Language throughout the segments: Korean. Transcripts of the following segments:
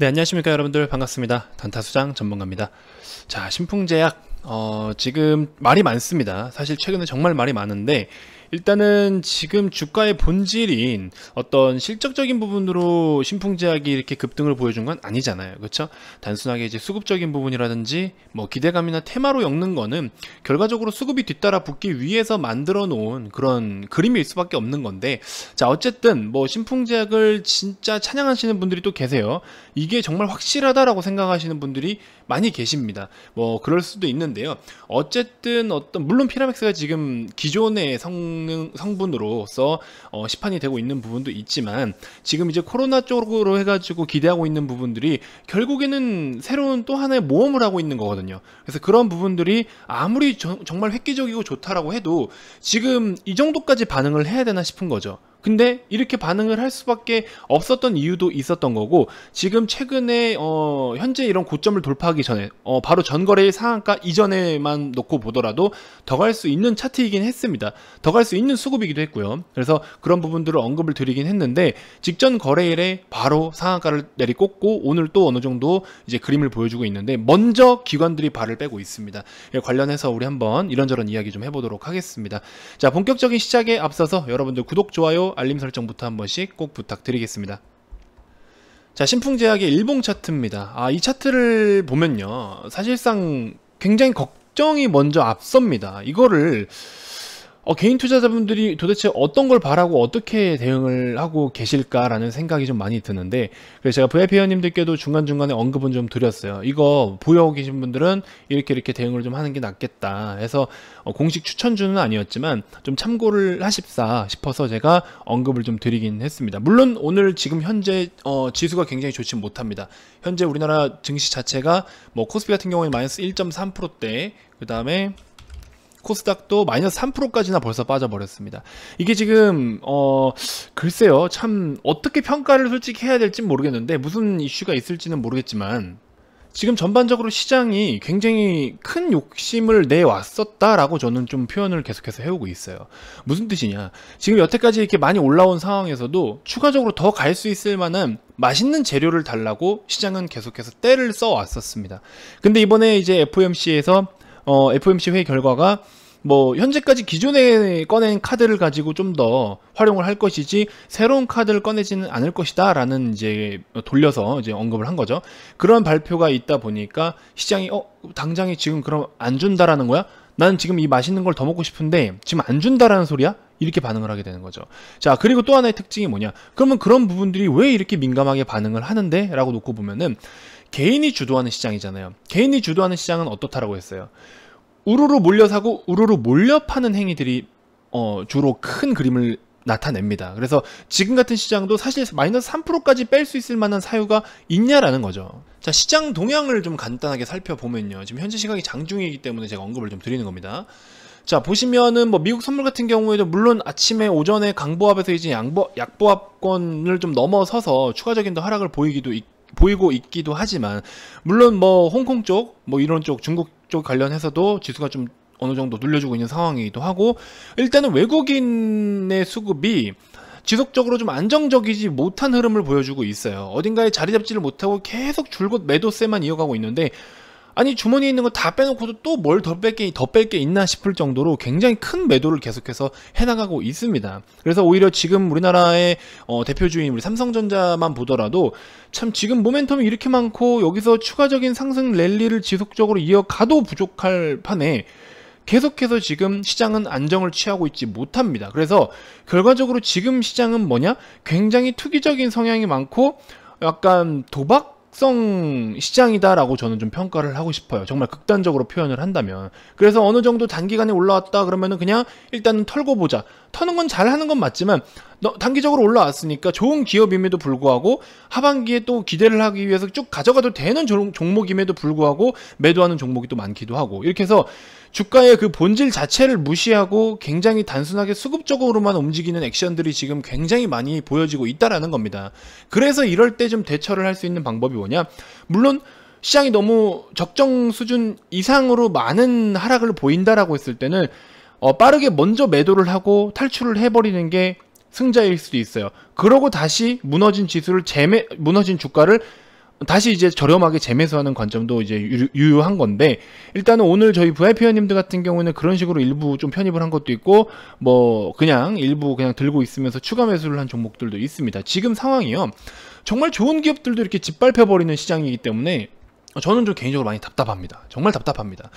네, 안녕하십니까 여러분들 반갑습니다. 단타수장 전문가입니다. 자, 신풍제약 어, 지금 말이 많습니다. 사실 최근에 정말 말이 많은데 일단은 지금 주가의 본질인 어떤 실적적인 부분으로 신풍제약이 이렇게 급등을 보여준 건 아니잖아요. 그렇죠? 단순하게 이제 수급적인 부분이라든지 뭐 기대감이나 테마로 엮는 거는 결과적으로 수급이 뒤따라 붙기 위해서 만들어 놓은 그런 그림일 수밖에 없는 건데 자, 어쨌든 뭐 신풍제약을 진짜 찬양하시는 분들이 또 계세요. 이게 정말 확실하다라고 생각하시는 분들이 많이 계십니다. 뭐 그럴 수도 있는데요. 어쨌든 어떤 물론 피라맥스가 지금 기존의 성 성능 성분으로서 어, 시판이 되고 있는 부분도 있지만 지금 이제 코로나 쪽으로 해가지고 기대하고 있는 부분들이 결국에는 새로운 또 하나의 모험을 하고 있는 거거든요. 그래서 그런 부분들이 아무리 저, 정말 획기적이고 좋다라고 해도 지금 이 정도까지 반응을 해야 되나 싶은 거죠. 근데 이렇게 반응을 할 수밖에 없었던 이유도 있었던 거고 지금 최근에 어 현재 이런 고점을 돌파하기 전에 어 바로 전거래일 상한가 이전에만 놓고 보더라도 더 갈 수 있는 차트이긴 했습니다. 더 갈 수 있는 수급이기도 했고요. 그래서 그런 부분들을 언급을 드리긴 했는데 직전 거래일에 바로 상한가를 내리 꽂고 오늘 또 어느 정도 이제 그림을 보여주고 있는데 먼저 기관들이 발을 빼고 있습니다. 예, 관련해서 우리 한번 이런저런 이야기 좀 해보도록 하겠습니다. 자 본격적인 시작에 앞서서 여러분들 구독 좋아요 알림 설정부터 한 번씩 꼭 부탁드리겠습니다. 자, 신풍제약의 일봉 차트입니다. 아, 이 차트를 보면요. 사실상 굉장히 걱정이 먼저 앞섭니다. 이거를 어, 개인 투자자분들이 도대체 어떤 걸 바라고 어떻게 대응을 하고 계실까라는 생각이 좀 많이 드는데 그래서 제가 VIP 회원님들께도 중간중간에 언급은 좀 드렸어요. 이거 보유하고 계신 분들은 이렇게 이렇게 대응을 좀 하는 게 낫겠다 해서 어, 공식 추천주는 아니었지만 좀 참고를 하십사 싶어서 제가 언급을 좀 드리긴 했습니다. 물론 오늘 지금 현재 어, 지수가 굉장히 좋지 못합니다. 현재 우리나라 증시 자체가 뭐 코스피 같은 경우에 마이너스 1.3%대 그 다음에 코스닥도 마이너스 3%까지나 벌써 빠져버렸습니다. 이게 지금 어 글쎄요 참 어떻게 평가를 솔직히 해야 될지 모르겠는데 무슨 이슈가 있을지는 모르겠지만 지금 전반적으로 시장이 굉장히 큰 욕심을 내왔었다라고 저는 좀 표현을 계속해서 해오고 있어요. 무슨 뜻이냐. 지금 여태까지 이렇게 많이 올라온 상황에서도 추가적으로 더 갈 수 있을 만한 맛있는 재료를 달라고 시장은 계속해서 때를 써왔었습니다. 근데 이번에 이제 FOMC에서 어, FOMC 회의 결과가 뭐 현재까지 기존에 꺼낸 카드를 가지고 좀 더 활용을 할 것이지 새로운 카드를 꺼내지는 않을 것이다라는 이제 돌려서 이제 언급을 한 거죠. 그런 발표가 있다 보니까 시장이 어 당장에 지금 그럼 안 준다라는 거야? 나는 지금 이 맛있는 걸 더 먹고 싶은데 지금 안 준다라는 소리야? 이렇게 반응을 하게 되는 거죠. 자, 그리고 또 하나의 특징이 뭐냐? 그러면 그런 부분들이 왜 이렇게 민감하게 반응을 하는데? 라고 놓고 보면은 개인이 주도하는 시장이잖아요. 개인이 주도하는 시장은 어떻다라고 했어요. 우르르 몰려 사고 우르르 몰려 파는 행위들이 어, 주로 큰 그림을 나타냅니다. 그래서 지금 같은 시장도 사실 마이너스 3%까지 뺄 수 있을 만한 사유가 있냐라는 거죠. 자, 시장 동향을 좀 간단하게 살펴보면요. 지금 현재 시각이 장중이기 때문에 제가 언급을 좀 드리는 겁니다. 자, 보시면은 뭐 미국 선물 같은 경우에도 물론 아침에 오전에 강보합에서 이제 양보, 약보합권을 좀 넘어서서 추가적인 더 하락을 보이기도 있, 보이고 있기도 하지만 물론 뭐 홍콩 쪽, 뭐 이런 쪽 중국 쪽 관련해서도 지수가 좀 어느 정도 눌려주고 있는 상황이기도 하고 일단은 외국인의 수급이 지속적으로 좀 안정적이지 못한 흐름을 보여주고 있어요. 어딘가에 자리 잡지를 못하고 계속 줄곧 매도세만 이어가고 있는데 아니 주머니에 있는 거 다 빼놓고도 또 뭘 더 뺄게더 뺄 게 있나 싶을 정도로 굉장히 큰 매도를 계속해서 해나가고 있습니다. 그래서 오히려 지금 우리나라의 어, 대표주인 우리 삼성전자만 보더라도 참 지금 모멘텀이 이렇게 많고 여기서 추가적인 상승 랠리를 지속적으로 이어가도 부족할 판에 계속해서 지금 시장은 안정을 취하고 있지 못합니다. 그래서 결과적으로 지금 시장은 뭐냐? 굉장히 투기적인 성향이 많고 약간 도박 악성 시장이다라고 저는 좀 평가를 하고 싶어요. 정말 극단적으로 표현을 한다면. 그래서 어느 정도 단기간에 올라왔다 그러면은 그냥 일단은 털고 보자. 터는 건 잘하는 건 맞지만 단기적으로 올라왔으니까 좋은 기업임에도 불구하고 하반기에 또 기대를 하기 위해서 쭉 가져가도 되는 종목임에도 불구하고 매도하는 종목이 또 많기도 하고 이렇게 해서 주가의 그 본질 자체를 무시하고 굉장히 단순하게 수급적으로만 움직이는 액션들이 지금 굉장히 많이 보여지고 있다라는 겁니다. 그래서 이럴 때 좀 대처를 할 수 있는 방법이 뭐냐? 물론 시장이 너무 적정 수준 이상으로 많은 하락을 보인다라고 했을 때는 어, 빠르게 먼저 매도를 하고 탈출을 해버리는 게 승자일 수도 있어요. 그러고 다시 무너진 지수를 재매 무너진 주가를 다시 이제 저렴하게 재매수하는 관점도 이제 유, 효한 건데 일단은 오늘 저희 VIP 회원님들 같은 경우는 에 그런 식으로 일부 좀 편입을 한 것도 있고 뭐 그냥 일부 그냥 들고 있으면서 추가 매수를 한 종목들도 있습니다. 지금 상황이요. 정말 좋은 기업들도 이렇게 짓밟혀 버리는 시장이기 때문에 어, 저는 좀 개인적으로 많이 답답합니다. 정말 답답합니다.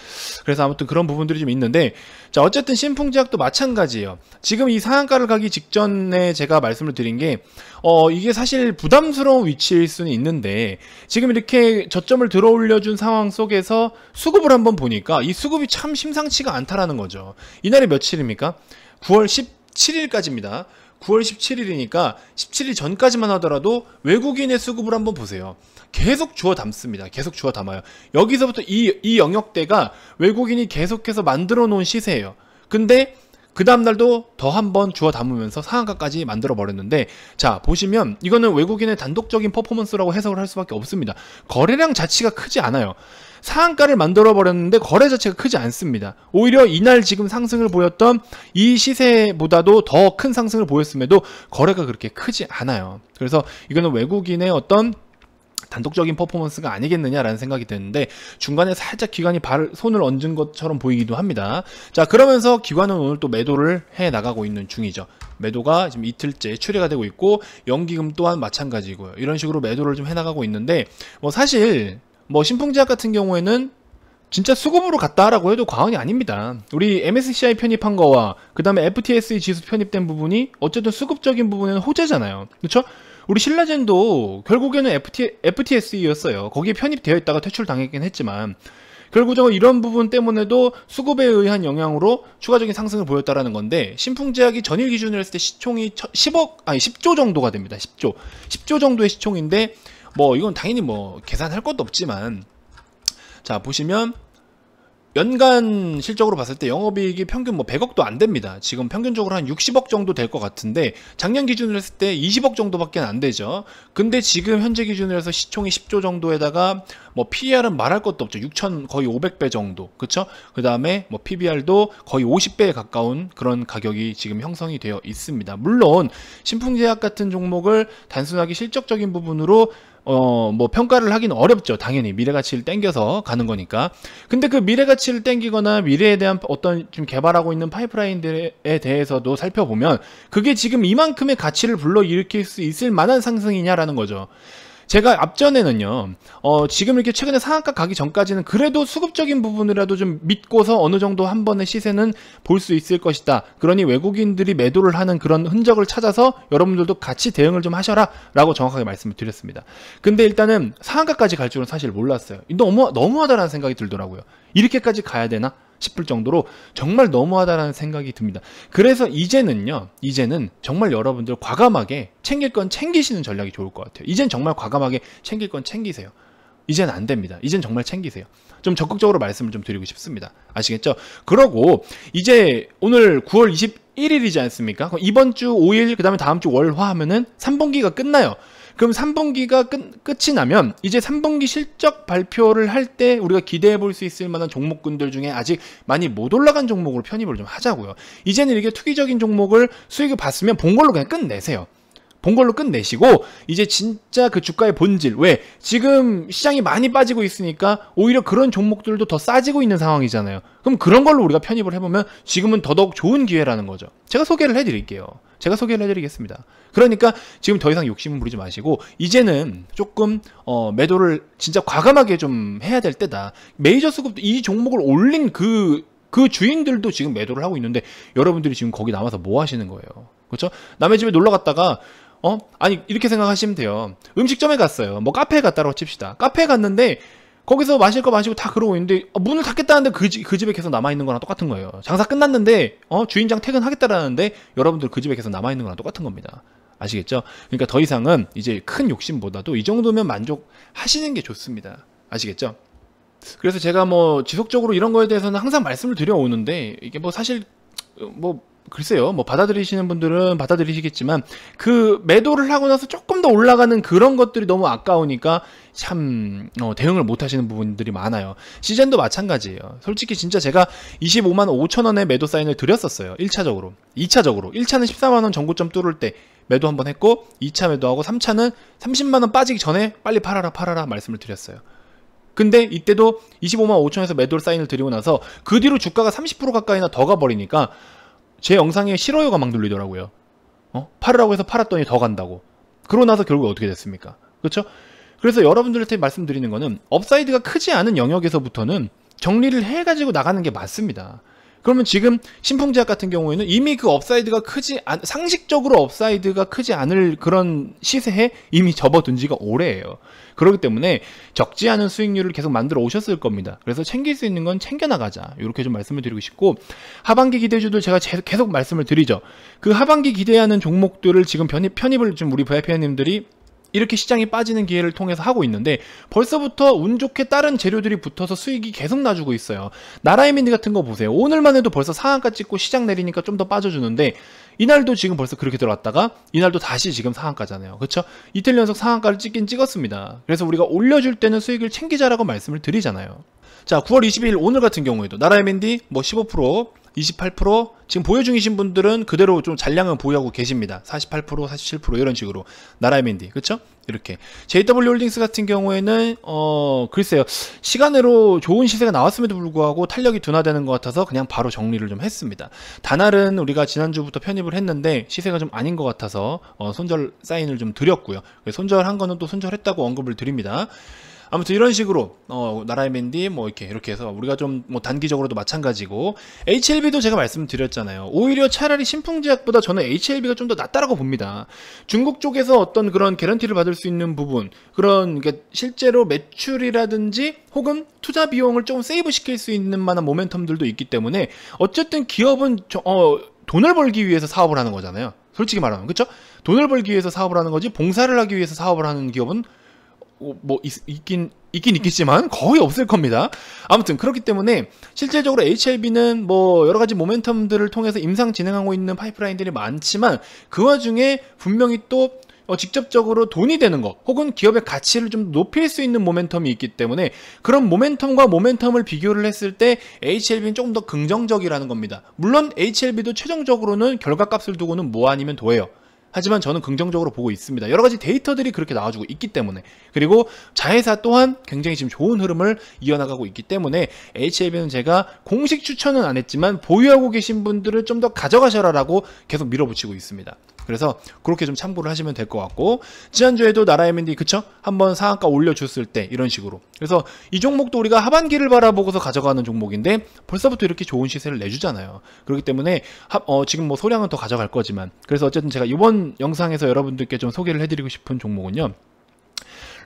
그래서 아무튼 그런 부분들이 좀 있는데, 자, 어쨌든 신풍제약도 마찬가지예요. 지금 이 상한가를 가기 직전에 제가 말씀을 드린 게, 어, 이게 사실 부담스러운 위치일 수는 있는데, 지금 이렇게 저점을 들어 올려준 상황 속에서 수급을 한번 보니까, 이 수급이 참 심상치가 않다라는 거죠. 이날이 며칠입니까? 9월 17일까지입니다. 9월 17일이니까 17일 전까지만 하더라도 외국인의 수급을 한번 보세요. 계속 주워 담습니다. 계속 주워 담아요. 여기서부터 이, 이 영역대가 외국인이 계속해서 만들어 놓은 시세예요. 근데 그 다음날도 더 한번 주워 담으면서 상한가까지 만들어 버렸는데 자 보시면 이거는 외국인의 단독적인 퍼포먼스라고 해석을 할 수밖에 없습니다 거래량 자체가 크지 않아요 상한가를 만들어 버렸는데 거래 자체가 크지 않습니다. 오히려 이날 지금 상승을 보였던 이 시세보다도 더 큰 상승을 보였음에도 거래가 그렇게 크지 않아요. 그래서 이거는 외국인의 어떤 단독적인 퍼포먼스가 아니겠느냐라는 생각이 드는데 중간에 살짝 기관이 발 손을 얹은 것처럼 보이기도 합니다. 자 그러면서 기관은 오늘 또 매도를 해 나가고 있는 중이죠. 매도가 지금 이틀째 출회가 되고 있고 연기금 또한 마찬가지고요. 이런 식으로 매도를 좀 해 나가고 있는데 뭐 사실 뭐 신풍제약 같은 경우에는 진짜 수급으로 갔다라고 해도 과언이 아닙니다. 우리 MSCI 편입한 거와 그 다음에 FTSE 지수 편입된 부분이 어쨌든 수급적인 부분에는 호재잖아요. 그렇죠? 우리 신라젠도 결국에는 FT, FTSE였어요. 거기에 편입되어 있다가 퇴출당했긴 했지만 결국적으로 이런 부분 때문에도 수급에 의한 영향으로 추가적인 상승을 보였다라는 건데 신풍제약이 전일 기준으로 했을 때 시총이 10억 아니 10조 정도가 됩니다. 10조 10조 정도의 시총인데 뭐 이건 당연히 뭐 계산할 것도 없지만 자 보시면 연간 실적으로 봤을 때 영업이익이 평균 뭐 100억도 안 됩니다. 지금 평균적으로 한 60억 정도 될 것 같은데 작년 기준으로 했을 때 20억 정도밖에 안 되죠. 근데 지금 현재 기준으로 해서 시총이 10조 정도에다가 뭐 PER은 말할 것도 없죠. 6천 거의 500배 정도. 그쵸? 그 다음에 뭐 PBR도 거의 50배에 가까운 그런 가격이 지금 형성이 되어 있습니다. 물론 신풍제약 같은 종목을 단순하게 실적적인 부분으로 어, 뭐 평가를 하기는 어렵죠. 당연히 미래 가치를 땡겨서 가는 거니까. 근데 그 미래 가치를 땡기거나 미래에 대한 어떤 지금 개발하고 있는 파이프라인들에 대해서도 살펴보면 그게 지금 이만큼의 가치를 불러일으킬 수 있을 만한 상승이냐라는 거죠. 제가 앞전에는요, 어, 지금 이렇게 최근에 상한가 가기 전까지는 그래도 수급적인 부분이라도 좀 믿고서 어느 정도 한 번의 시세는 볼 수 있을 것이다. 그러니 외국인들이 매도를 하는 그런 흔적을 찾아서 여러분들도 같이 대응을 좀 하셔라. 라고 정확하게 말씀을 드렸습니다. 근데 일단은 상한가까지 갈 줄은 사실 몰랐어요. 너무, 너무하다라는 생각이 들더라고요. 이렇게까지 가야 되나? 싶을 정도로 정말 너무하다라는 생각이 듭니다. 그래서 이제는요, 이제는 정말 여러분들 과감하게 챙길 건 챙기시는 전략이 좋을 것 같아요. 이젠 정말 과감하게 챙길 건 챙기세요. 이젠 안 됩니다. 이젠 정말 챙기세요. 좀 적극적으로 말씀을 좀 드리고 싶습니다. 아시겠죠? 그러고 이제 오늘 9월 21일이지 않습니까? 이번 주 5일, 그 다음에 다음 주 월화 하면은 3분기가 끝나요. 그럼 3분기가 끝, 끝이 나면 이제 3분기 실적 발표를 할 때 우리가 기대해 볼 수 있을 만한 종목군들 중에 아직 많이 못 올라간 종목으로 편입을 좀 하자고요. 이제는 이게 렇 투기적인 종목을 수익을 봤으면 본 걸로 그냥 끝내세요. 본 걸로 끝내시고 이제 진짜 그 주가의 본질 왜 지금 시장이 많이 빠지고 있으니까 오히려 그런 종목들도 더 싸지고 있는 상황이잖아요 그럼 그런 걸로 우리가 편입을 해보면 지금은 더더욱 좋은 기회라는 거죠 제가 소개를 해드릴게요 제가 소개를 해드리겠습니다 그러니까 지금 더 이상 욕심은 부리지 마시고 이제는 조금 어, 매도를 진짜 과감하게 좀 해야 될 때다 메이저 수급도 이 종목을 올린 그그 그 주인들도 지금 매도를 하고 있는데 여러분들이 지금 거기 남아서 뭐 하시는 거예요? 그렇죠? 남의 집에 놀러 갔다가 어? 아니 이렇게 생각하시면 돼요. 음식점에 갔어요. 뭐 카페에 갔다라고 칩시다. 카페에 갔는데 거기서 마실 거 마시고 다 그러고 있는데 어, 문을 닫겠다는데 그, 지, 그 집에 계속 남아있는 거랑 똑같은 거예요. 장사 끝났는데 어? 주인장 퇴근하겠다라는데 여러분들 그 집에 계속 남아있는 거랑 똑같은 겁니다. 아시겠죠? 그러니까 더 이상은 이제 큰 욕심보다도 이 정도면 만족하시는 게 좋습니다. 아시겠죠? 그래서 제가 뭐 지속적으로 이런 거에 대해서는 항상 말씀을 드려오는데 이게 뭐 사실 뭐 글쎄요, 뭐 받아들이시는 분들은 받아들이시겠지만 그 매도를 하고 나서 조금 더 올라가는 그런 것들이 너무 아까우니까 참 어, 대응을 못 하시는 부분들이 많아요. 시즌도 마찬가지예요. 솔직히 진짜 제가 25만 5천 원에 매도 사인을 드렸었어요. 1차적으로, 2차적으로 1차는 14만 원 전고점 뚫을 때 매도 한번 했고 2차 매도하고 3차는 30만 원 빠지기 전에 빨리 팔아라 팔아라 말씀을 드렸어요. 근데 이때도 25만 5천에서 매도 사인을 드리고 나서 그 뒤로 주가가 30% 가까이나 더 가버리니까 제 영상에 싫어요가 막 눌리더라고요. 어? 팔으라고 해서 팔았더니 더 간다고. 그러고 나서 결국 어떻게 됐습니까? 그렇죠? 그래서 여러분들한테 말씀드리는 거는 업사이드가 크지 않은 영역에서부터는 정리를 해가지고 나가는 게 맞습니다. 그러면 지금 신풍제약 같은 경우에는 이미 그 업사이드가 크지 않, 상식적으로 업사이드가 크지 않을 그런 시세에 이미 접어든 지가 오래예요. 그렇기 때문에 적지 않은 수익률을 계속 만들어 오셨을 겁니다. 그래서 챙길 수 있는 건 챙겨 나가자. 이렇게 좀 말씀을 드리고 싶고 하반기 기대주들 제가 계속 말씀을 드리죠. 그 하반기 기대하는 종목들을 지금 편입, 편입을 좀 우리 부회표님들이 이렇게 시장이 빠지는 기회를 통해서 하고 있는데 벌써부터 운 좋게 다른 재료들이 붙어서 수익이 계속 나주고 있어요. 나라의민디 같은 거 보세요. 오늘만 해도 벌써 상한가 찍고 시장 내리니까 좀 더 빠져주는데 이날도 지금 벌써 그렇게 들어왔다가 이날도 다시 지금 상한가잖아요. 그렇죠? 이틀 연속 상한가를 찍긴 찍었습니다. 그래서 우리가 올려줄 때는 수익을 챙기자라고 말씀을 드리잖아요. 자, 9월 22일 오늘 같은 경우에도 나라의민디 뭐15% 28% 지금 보유 중이신 분들은 그대로 좀 잔량은 보유하고 계십니다. 48% 47% 이런 식으로 나라의민디 그렇죠? 이렇게 JW 홀딩스 같은 경우에는 어 글쎄요 시간으로 좋은 시세가 나왔음에도 불구하고 탄력이 둔화되는 것 같아서 그냥 바로 정리를 좀 했습니다. 다날은 우리가 지난주부터 편입을 했는데 시세가 좀 아닌 것 같아서 어, 손절 사인을 좀 드렸고요. 그 손절한 거는 또 손절했다고 언급을 드립니다. 아무튼 이런 식으로 어, 나라의맨디뭐 이렇게 이렇게 해서 우리가 좀뭐 단기적으로도 마찬가지고 HLB도 제가 말씀드렸잖아요. 오히려 차라리 신풍제약보다 저는 HLB가 좀 더 낫다라고 봅니다. 중국 쪽에서 어떤 그런 개런티를 받을 수 있는 부분 그런 그 실제로 매출이라든지 혹은 투자 비용을 조금 세이브 시킬 수 있는 만한 모멘텀들도 있기 때문에 어쨌든 기업은 저, 어, 돈을 벌기 위해서 사업을 하는 거잖아요. 솔직히 말하면 그렇죠? 돈을 벌기 위해서 사업을 하는 거지 봉사를 하기 위해서 사업을 하는 기업은 어, 뭐 있, 긴 있긴 있겠지만 거의 없을 겁니다. 아무튼 그렇기 때문에 실제적으로 HLB는 뭐 여러 가지 모멘텀들을 통해서 임상 진행하고 있는 파이프라인들이 많지만 그 와중에 분명히 또 어, 직접적으로 돈이 되는 것 혹은 기업의 가치를 좀 높일 수 있는 모멘텀이 있기 때문에 그런 모멘텀과 모멘텀을 비교를 했을 때 HLB는 조금 더 긍정적이라는 겁니다. 물론 HLB도 최종적으로는 결과값을 두고는 뭐 아니면 도예요. 하지만 저는 긍정적으로 보고 있습니다. 여러 가지 데이터들이 그렇게 나와주고 있기 때문에 그리고 자회사 또한 굉장히 지금 좋은 흐름을 이어나가고 있기 때문에 HLB는 제가 공식 추천은 안 했지만 보유하고 계신 분들을 좀 더 가져가셔라라고 계속 밀어붙이고 있습니다. 그래서 그렇게 좀 참고를 하시면 될 것 같고 지난주에도 나라 MND 그쵸? 한번 상한가 올려줬을 때 이런 식으로 그래서 이 종목도 우리가 하반기를 바라보고서 가져가는 종목인데 벌써부터 이렇게 좋은 시세를 내주잖아요 그렇기 때문에 하, 어, 지금 뭐 소량은 더 가져갈 거지만 그래서 어쨌든 제가 이번 영상에서 여러분들께 좀 소개를 해드리고 싶은 종목은요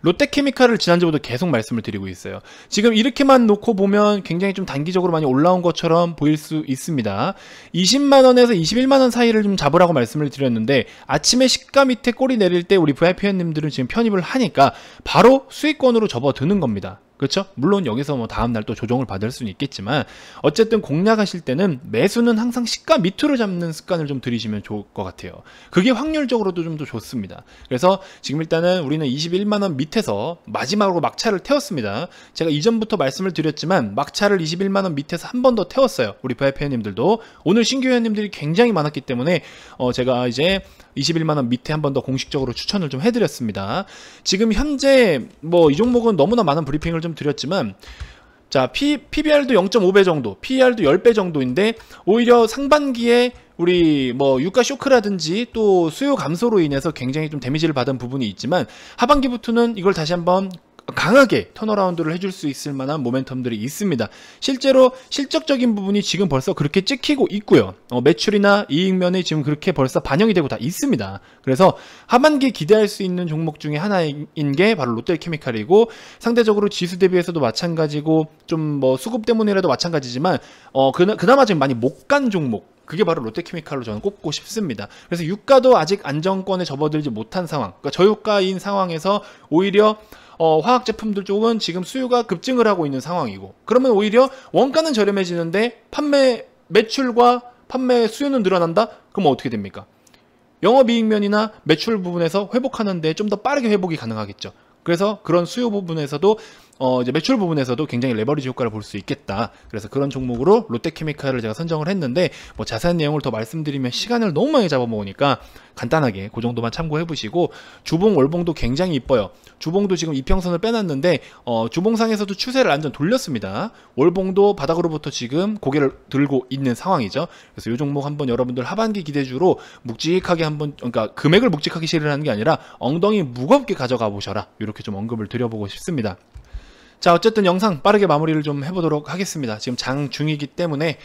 롯데케미칼을 지난주부터 계속 말씀을 드리고 있어요. 지금 이렇게만 놓고 보면 굉장히 좀 단기적으로 많이 올라온 것처럼 보일 수 있습니다. 20만원에서 21만원 사이를 좀 잡으라고 말씀을 드렸는데 아침에 시가 밑에 꼬리 내릴 때 우리 VIP님들은 회원 지금 편입을 하니까 바로 수익권으로 접어드는 겁니다. 그렇죠? 물론 여기서 뭐 다음날 또 조정을 받을 수는 있겠지만 어쨌든 공략하실 때는 매수는 항상 시가 밑으로 잡는 습관을 좀 들이시면 좋을 것 같아요. 그게 확률적으로도 좀 더 좋습니다. 그래서 지금 일단은 우리는 21만원 밑에서 마지막으로 막차를 태웠습니다. 제가 이전부터 말씀을 드렸지만 막차를 21만원 밑에서 한 번 더 태웠어요. 우리 VIP 회원님들도 오늘 신규 회원님들이 굉장히 많았기 때문에 어 제가 이제 21만원 밑에 한 번 더 공식적으로 추천을 좀 해드렸습니다. 지금 현재 뭐 이 종목은 너무나 많은 브리핑을 좀좀 드렸지만 자, P, PBR도 0.5배 정도, PER도 10배 정도인데 오히려 상반기에 우리 뭐 유가 쇼크라든지 또 수요 감소로 인해서 굉장히 좀 데미지를 받은 부분이 있지만 하반기부터는 이걸 다시 한번 강하게 턴어라운드를 해줄 수 있을 만한 모멘텀들이 있습니다. 실제로 실적적인 부분이 지금 벌써 그렇게 찍히고 있고요. 어, 매출이나 이익면이 지금 그렇게 벌써 반영이 되고 다 있습니다. 그래서 하반기 기대할 수 있는 종목 중에 하나인 게 바로 롯데케미칼이고 상대적으로 지수 대비해서도 마찬가지고 좀 뭐 수급 때문이라도 마찬가지지만 어, 그나, 그나마 지금 많이 못 간 종목 그게 바로 롯데케미칼로 저는 꼽고 싶습니다. 그래서 유가도 아직 안정권에 접어들지 못한 상황, 그러니까 저유가인 상황에서 오히려 어, 화학 제품들 쪽은 지금 수요가 급증을 하고 있는 상황이고 그러면 오히려 원가는 저렴해지는데 판매 매출과 판매 수요는 늘어난다? 그럼 어떻게 됩니까? 영업이익면이나 매출 부분에서 회복하는데 좀 더 빠르게 회복이 가능하겠죠. 그래서 그런 수요 부분에서도 어 이제 매출 부분에서도 굉장히 레버리지 효과를 볼 수 있겠다. 그래서 그런 종목으로 롯데케미칼을 제가 선정을 했는데 뭐 자세한 내용을 더 말씀드리면 시간을 너무 많이 잡아먹으니까 간단하게 그 정도만 참고해 보시고 주봉 월봉도 굉장히 이뻐요. 주봉도 지금 이평선을 빼놨는데 어 주봉상에서도 추세를 완전 돌렸습니다. 월봉도 바닥으로부터 지금 고개를 들고 있는 상황이죠. 그래서 이 종목 한번 여러분들 하반기 기대주로 묵직하게 한번 그러니까 금액을 묵직하게 실현하는 게 아니라 엉덩이 무겁게 가져가 보셔라. 이렇게 좀 언급을 드려보고 싶습니다. 자, 어쨌든 영상 빠르게 마무리를 좀 해보도록 하겠습니다. 지금 장 중이기 때문에.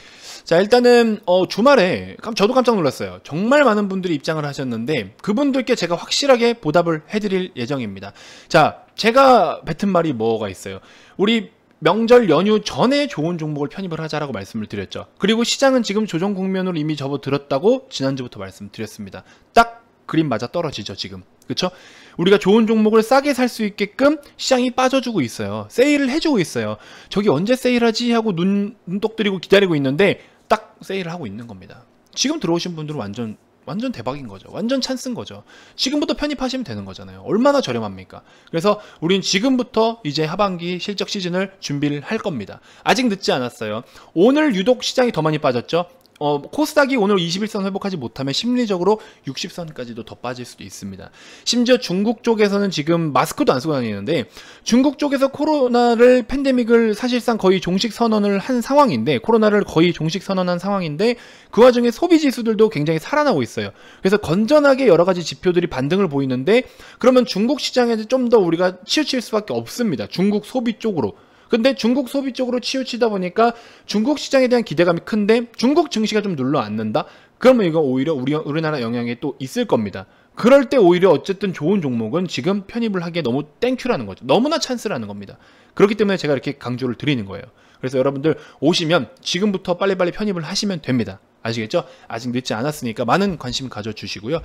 자, 일단은, 어, 주말에, 저도 깜짝 놀랐어요. 정말 많은 분들이 입장을 하셨는데, 그분들께 제가 확실하게 보답을 해드릴 예정입니다. 자, 제가 뱉은 말이 뭐가 있어요. 우리 명절 연휴 전에 좋은 종목을 편입을 하자라고 말씀을 드렸죠. 그리고 시장은 지금 조정 국면으로 이미 접어들었다고 지난주부터 말씀드렸습니다. 딱 그림 맞아 떨어지죠, 지금. 그쵸? 우리가 좋은 종목을 싸게 살 수 있게끔 시장이 빠져주고 있어요. 세일을 해주고 있어요. 저기 언제 세일하지 하고 눈, 눈독 들이고 기다리고 있는데 딱 세일을 하고 있는 겁니다. 지금 들어오신 분들은 완전 완전 대박인 거죠. 완전 찬스인 거죠. 지금부터 편입하시면 되는 거잖아요. 얼마나 저렴합니까? 그래서 우린 지금부터 이제 하반기 실적 시즌을 준비를 할 겁니다. 아직 늦지 않았어요. 오늘 유독 시장이 더 많이 빠졌죠? 어, 코스닥이 오늘 21선 회복하지 못하면 심리적으로 60선까지도 더 빠질 수도 있습니다. 심지어 중국 쪽에서는 지금 마스크도 안 쓰고 다니는데 중국 쪽에서 코로나를 팬데믹을 사실상 거의 종식 선언을 한 상황인데 코로나를 거의 종식 선언한 상황인데 그 와중에 소비 지수들도 굉장히 살아나고 있어요. 그래서 건전하게 여러 가지 지표들이 반등을 보이는데 그러면 중국 시장에 좀 더 우리가 치우칠 수밖에 없습니다. 중국 소비 쪽으로. 근데 중국 소비 쪽으로 치우치다 보니까 중국 시장에 대한 기대감이 큰데 중국 증시가 좀 눌러앉는다? 그러면 이거 오히려 우리, 우리나라 영향이 또 있을 겁니다. 그럴 때 오히려 어쨌든 좋은 종목은 지금 편입을 하기에 너무 땡큐라는 거죠. 너무나 찬스라는 겁니다. 그렇기 때문에 제가 이렇게 강조를 드리는 거예요. 그래서 여러분들 오시면 지금부터 빨리빨리 편입을 하시면 됩니다. 아시겠죠? 아직 늦지 않았으니까 많은 관심 가져주시고요.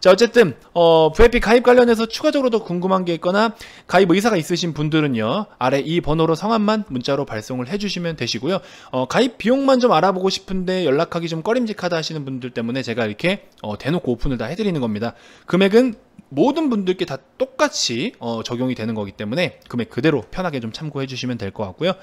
자 어쨌든 어, VIP 가입 관련해서 추가적으로 더 궁금한 게 있거나 가입 의사가 있으신 분들은요. 아래 이 번호로 성함만 문자로 발송을 해주시면 되시고요. 어, 가입 비용만 좀 알아보고 싶은데 연락하기 좀 꺼림직하다 하시는 분들 때문에 제가 이렇게 어, 대놓고 오픈을 다 해드리는 겁니다. 금액은 모든 분들께 다 똑같이 어, 적용이 되는 거기 때문에 금액 그대로 편하게 좀 참고해 주시면 될 것 같고요.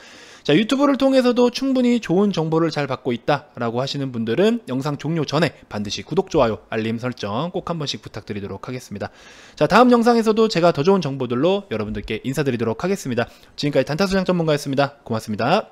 자 유튜브를 통해서도 충분히 좋은 정보를 잘 받고 있다 라고 하시는 분들은 영상 종료 전에 반드시 구독, 좋아요, 알림 설정 꼭 한 번씩 부탁드리도록 하겠습니다. 자 다음 영상에서도 제가 더 좋은 정보들로 여러분들께 인사드리도록 하겠습니다. 지금까지 단타수장 전문가였습니다. 고맙습니다.